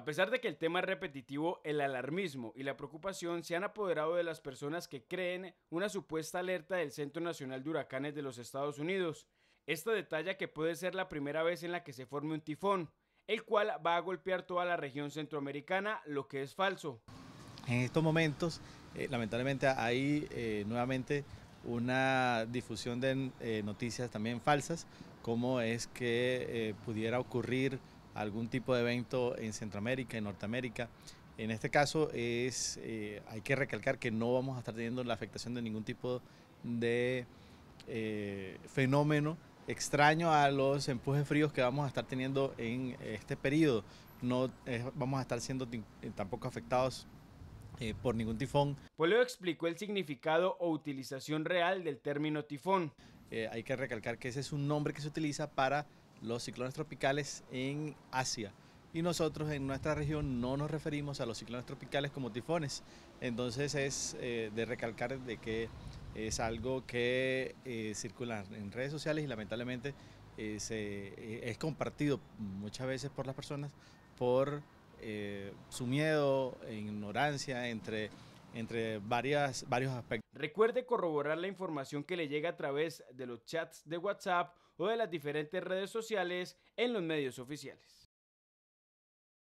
A pesar de que el tema es repetitivo, el alarmismo y la preocupación se han apoderado de las personas que creen una supuesta alerta del Centro Nacional de Huracanes de los Estados Unidos. Esta detalla que puede ser la primera vez en la que se forme un tifón, el cual va a golpear toda la región centroamericana, lo que es falso. En estos momentos, eh, lamentablemente, hay eh, nuevamente una difusión de eh, noticias también falsas, como es que pudiera ocurrir algún tipo de evento en Centroamérica, en Norteamérica. En este caso es, eh, hay que recalcar que no vamos a estar teniendo la afectación de ningún tipo de eh, fenómeno extraño a los empujes fríos que vamos a estar teniendo en este periodo. No eh, vamos a estar siendo tampoco afectados por ningún tifón. Pueblo explicó el significado o utilización real del término tifón. hay que recalcar que ese es un nombre que se utiliza para los ciclones tropicales en Asia. Y nosotros en nuestra región no nos referimos a los ciclones tropicales como tifones. Entonces es eh, de recalcar de que es algo que eh, circula en redes sociales y lamentablemente eh, es compartido muchas veces por las personas por su miedo e ignorancia entre entre varios aspectos. Recuerde corroborar la información que le llega a través de los chats de WhatsApp o de las diferentes redes sociales en los medios oficiales.